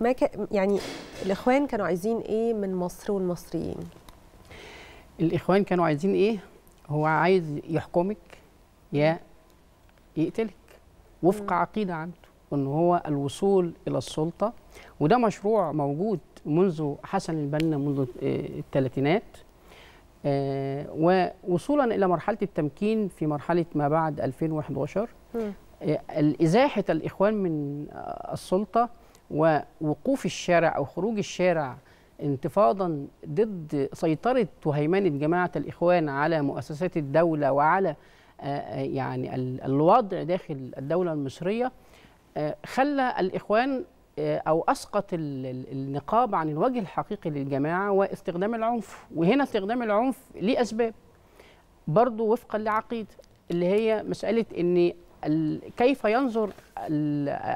ما ك... يعني الاخوان كانوا عايزين ايه من مصر والمصريين الاخوان كانوا عايزين ايه هو عايز يحكمك يا يقتلك وفق عقيده عنده ان هو الوصول الى السلطه وده مشروع موجود منذ حسن البنا منذ آه، الثلاثينات آه، ووصولا الى مرحله التمكين في مرحله ما بعد 2011 آه، ازاحه الاخوان من السلطه ووقوف الشارع أو خروج الشارع انتفاضا ضد سيطرة وهيمنة جماعة الإخوان على مؤسسات الدولة وعلى آه، آه، يعني الوضع داخل الدولة المصرية آه، خلى الإخوان أو أسقط النقاب عن الوجه الحقيقي للجماعة واستخدام العنف وهنا استخدام العنف ليه أسباب وفقا لعقيدة اللي هي مسألة أن كيف ينظر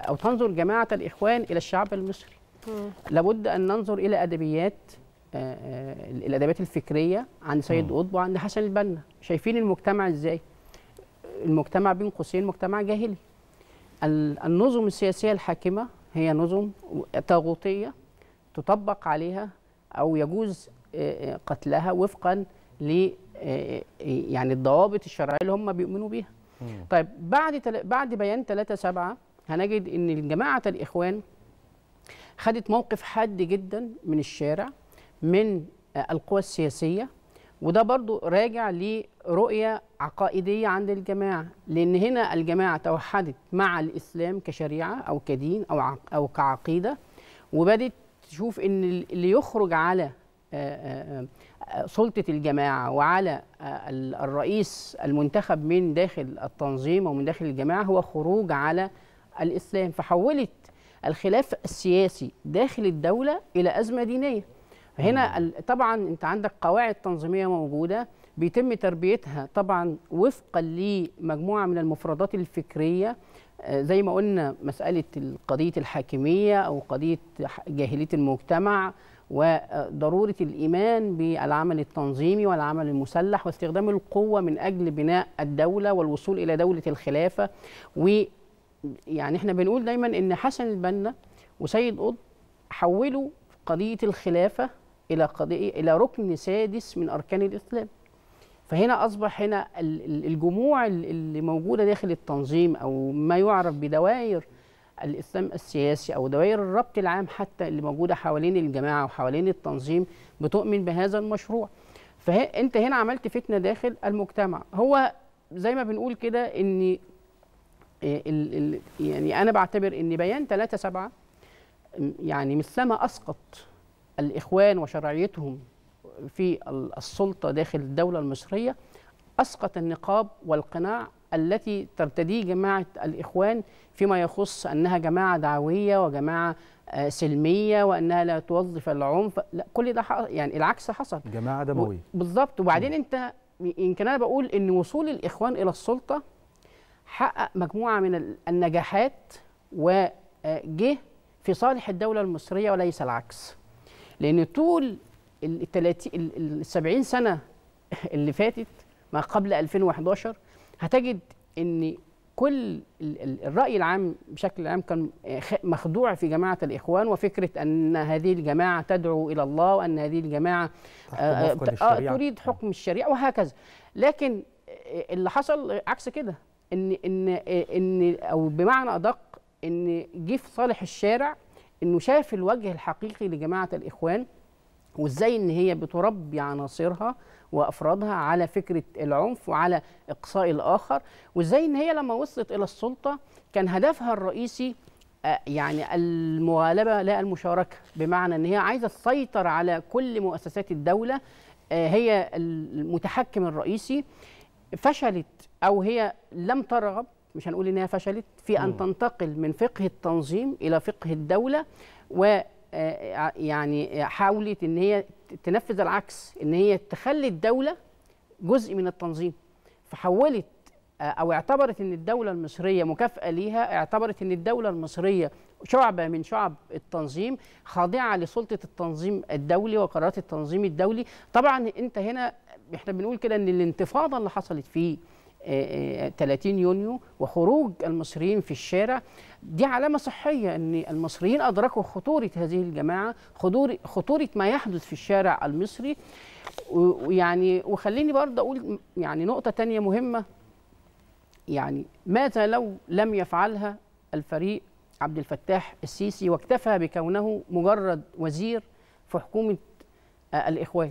أو تنظر جماعة الإخوان إلى الشعب المصري لابد أن ننظر إلى أدبيات آه، آه، الأدبيات الفكرية عند سيد قطب وعند حسن البنا شايفين المجتمع إزاي المجتمع بين قوسين مجتمع جاهلي النظم السياسية الحاكمة هي نظم طاغوتية تطبق عليها أو يجوز آه، قتلها وفقا ل يعني الضوابط الشرعية اللي هم بيؤمنوا بيها مم. طيب بعد تل... بعد بيان 3 7 هنجد ان جماعه الاخوان خدت موقف حاد جدا من الشارع من آه، القوى السياسيه وده برضو راجع لرؤية عقائدية عند الجماعة لأن هنا الجماعة توحدت مع الإسلام كشريعة أو كدين أو, عق أو كعقيدة وبدت تشوف أن اللي يخرج على آه، آه، سلطة الجماعة وعلى آه، الرئيس المنتخب من داخل التنظيم ومن داخل الجماعة هو خروج على الإسلام فحولت الخلاف السياسي داخل الدولة إلى أزمة دينية هنا طبعا أنت عندك قواعد تنظيمية موجودة بيتم تربيتها طبعا وفقا لمجموعة من المفردات الفكرية آه، زي ما قلنا مسألة قضية الحاكمية أو قضية جاهلية المجتمع وضروره الايمان بالعمل التنظيمي والعمل المسلح واستخدام القوه من اجل بناء الدوله والوصول الى دوله الخلافه و يعني احنا بنقول دايما ان حسن البنا وسيد قطب حولوا قضيه الخلافه الى قضيه الى ركن سادس من اركان الاسلام فهنا اصبح هنا الجموع اللي موجوده داخل التنظيم او ما يعرف بدوائر الاسلام السياسي او دوائر الربط العام حتى اللي موجوده حوالين الجماعه وحوالين التنظيم بتؤمن بهذا المشروع فانت هنا عملت فتنه داخل المجتمع هو زي ما بنقول كده ان إيه، يعني انا بعتبر ان بيان 3 7 يعني مثلما اسقط الاخوان وشرعيتهم في السلطه داخل الدوله المصريه اسقط النقاب والقناع التي ترتديه جماعة الإخوان فيما يخص أنها جماعة دعوية وجماعة آه، سلمية وأنها لا توظف العنف لا كل ده يعني العكس حصل جماعة دموية بالظبط وبعدين أنت يمكن أنا بقول أن وصول الإخوان إلى السلطة حقق مجموعة من النجاحات وجه آه، في صالح الدولة المصرية وليس العكس لأن طول ال 70 سنة اللي فاتت ما قبل 2011 هتجد ان كل الراي العام بشكل عام كان مخدوع في جماعه الاخوان وفكره ان هذه الجماعه تدعو الى الله وان هذه الجماعه آه, آه،, آه، تريد نعم. حكم الشريعه وهكذا لكن اللي حصل عكس كده ان ان ان او بمعنى ادق ان جه في صالح الشارع انه شاف الوجه الحقيقي لجماعه الاخوان وازاي ان هي بتربي عناصرها وافرادها على فكره العنف وعلى اقصاء الاخر وازاي ان هي لما وصلت الى السلطه كان هدفها الرئيسي آه، يعني المغالبه لا المشاركه بمعنى ان هي عايزه تسيطر على كل مؤسسات الدوله آه، هي المتحكم الرئيسي فشلت او هي لم ترغب مش هنقول انها فشلت في ان تنتقل من فقه التنظيم الى فقه الدوله و آه، يعني حاولت ان هي تنفذ العكس ان هي تخلي الدوله جزء من التنظيم فحولت آه، او اعتبرت ان الدوله المصريه مكافاه ليها اعتبرت ان الدوله المصريه شعبه من شعب التنظيم خاضعه لسلطه التنظيم الدولي وقرارات التنظيم الدولي طبعا انت هنا احنا بنقول كده ان الانتفاضه اللي حصلت فيه 30 آه، آه، آه، يونيو وخروج المصريين في الشارع دي علامة صحية أن المصريين أدركوا خطورة هذه الجماعة خطورة ما يحدث في الشارع المصري ويعني وخليني برضه أقول يعني نقطة تانية مهمة يعني ماذا لو لم يفعلها الفريق عبد الفتاح السيسي واكتفى بكونه مجرد وزير في حكومة الإخوان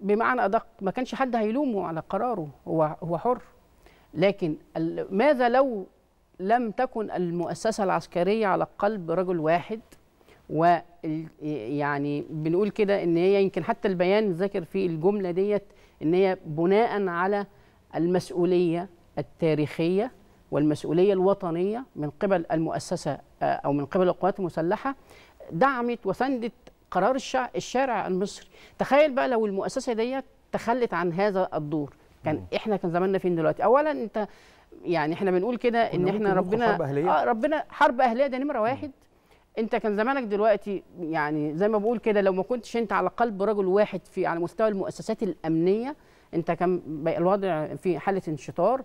بمعنى ادق ما كانش حد هيلومه على قراره هو هو حر لكن ماذا لو لم تكن المؤسسه العسكريه على قلب رجل واحد و يعني بنقول كده ان هي يمكن حتى البيان ذكر في الجمله ديت ان هي بناء على المسؤوليه التاريخيه والمسؤوليه الوطنيه من قبل المؤسسه آه، او من قبل القوات المسلحه دعمت وسندت قرار الشعب الشارع المصري تخيل بقى لو المؤسسه ديت تخلت عن هذا الدور كان م. احنا كان زماننا فين دلوقتي اولا انت يعني احنا بنقول كده ان احنا ربنا حرب أهلية. آه ربنا حرب اهليه ده نمره واحد م. انت كان زمانك دلوقتي يعني زي ما بقول كده لو ما كنتش انت على قلب رجل واحد في على مستوى المؤسسات الامنيه انت كان الوضع في حاله انشطار